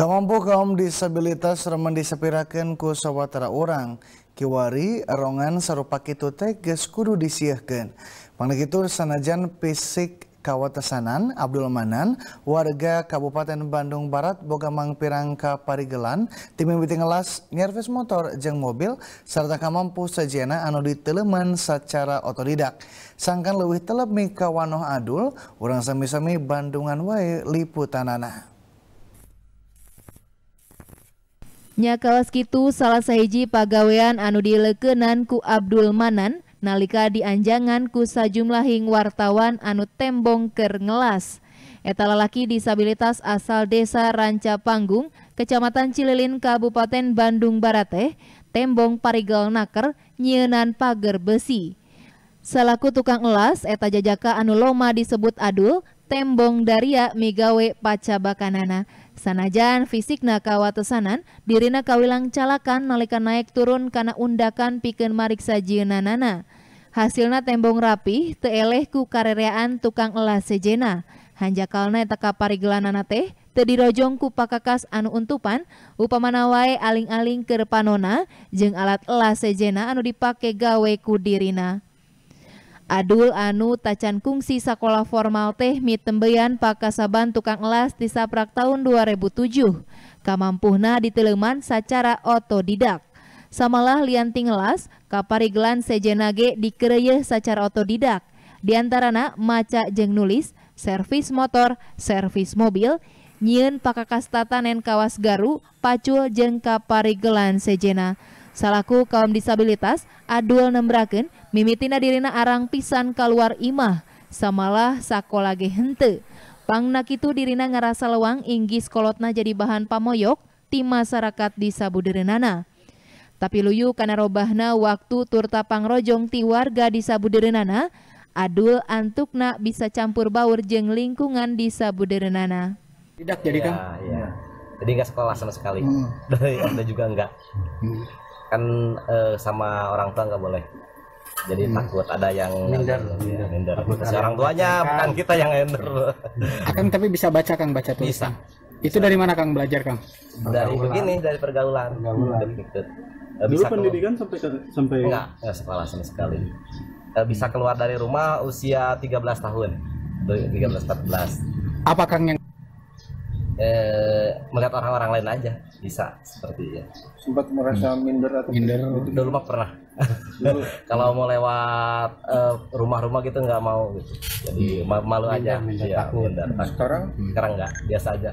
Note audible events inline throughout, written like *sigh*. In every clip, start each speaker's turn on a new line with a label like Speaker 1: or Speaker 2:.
Speaker 1: Kamampu kaum disabilitas remen disepirakan ku sawatara orang. Kiwari rongan sarupa kitu teh geus kudu disieuhkeun. Pangdikitu sanajan fisik Kawatasanan Abdul Manan warga Kabupaten Bandung Barat boga mangpirang ka Parigelan timi biti ngelas nyervis motor jeng mobil serta kamampu sajena anu diteleman secara otodidak sangkan lebih telep mi Wanoh Adul urang sami-sami Bandungan wae liputanana
Speaker 2: nyakala kitu salah sahiji pagawean anu dilekenan ku Abdul Manan nalika dianjangan ku sajumlahing wartawan anu tembong ker ngelas eta lalaki disabilitas asal desa Ranca Panggung Kecamatan Cililin Kabupaten Bandung Barat teh tembong Parigal naker nyenan pager besi selaku tukang elas eta jajaka anu loma disebut adul tembong daria migawe pacabakanana. Sanajan fisikna kawatesanan, dirina kawilang calakan nalika naik turun karena undakan pikeun mariksa jieunanana. Hasilna tembong rapi, teeleh ku karereaan tukang elas sejena. Hanjakalna eta kaparigelanana teh, te ku pakakas anu untupan upamana wae aling-aling ke jeng alat elas sejena anu dipake gawe ku dirina Adul anu tacan kungsi sekolah formal teh mitembeyan pakasaban tukang elas di saprak tahun 2007. Kamampuhna diteleman secara otodidak. Samalah lianting elas, kapariglan sejenage dikereyeh secara otodidak. Di antarana maca jeng nulis, servis motor, servis mobil, nyiin pakakastatanen kawas garu, pacul jeng kaparigelan sejena. Salaku kaum disabilitas adul nembraken mimitina dirina arang pisan keluar imah samalah sakolage hente. Pangnak itu dirina ngerasa lewang inggis kolotna jadi bahan pamoyok ti masyarakat di Sabuderenana. Tapi luyu karena robahna waktu turta pangrojong ti warga di Sabuderenana, adul antukna bisa campur baur jeng lingkungan di Sabuderenana.
Speaker 3: Tidak jadi kan? Ya, ya. Jadi nggak sekolah sama sekali. Hmm. *laughs* Dan juga enggak. Hmm kan uh, sama orang tua nggak boleh jadi hmm. takut ada yang minder, ya, minder. orang tuanya kan. bukan kita yang minder akan tapi bisa baca kang baca tulisan bisa. itu dari mana kang belajar kang dari pergaulan. begini dari pergaulan, pergaulan. Eh, bisa dulu pendidikan sampai sampai enggak enggak sekolah sama sekali eh, bisa keluar dari rumah usia 13 tahun 13 14 apa kang yang eh, melihat orang-orang lain aja bisa seperti ya. Sempat merasa hmm. minder atau minder gitu. dulu mah *laughs* pernah. Kalau mau lewat eh, rumah-rumah gitu nggak mau gitu. Jadi hmm. malu aja. Minder, ya, takut. Minder, hmm. takut. Sekarang hmm. sekarang nggak biasa aja.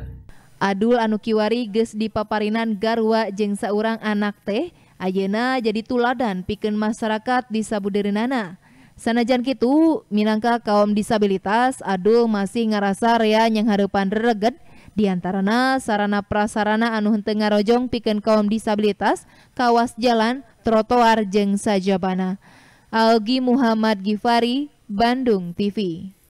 Speaker 2: Adul Anukiwari ges di paparinan garwa jeng saurang anak teh Ayena jadi tuladan piken masyarakat di Sabuderinana. Sanajan kitu, minangka kaum disabilitas, Adul masih ngerasa rea yang harapan reget di antarana sarana prasarana anu henteu ngarojong pikeun kaum disabilitas, kawas jalan, trotoar jeung sajabana. Algi Muhammad Gifari, Bandung TV.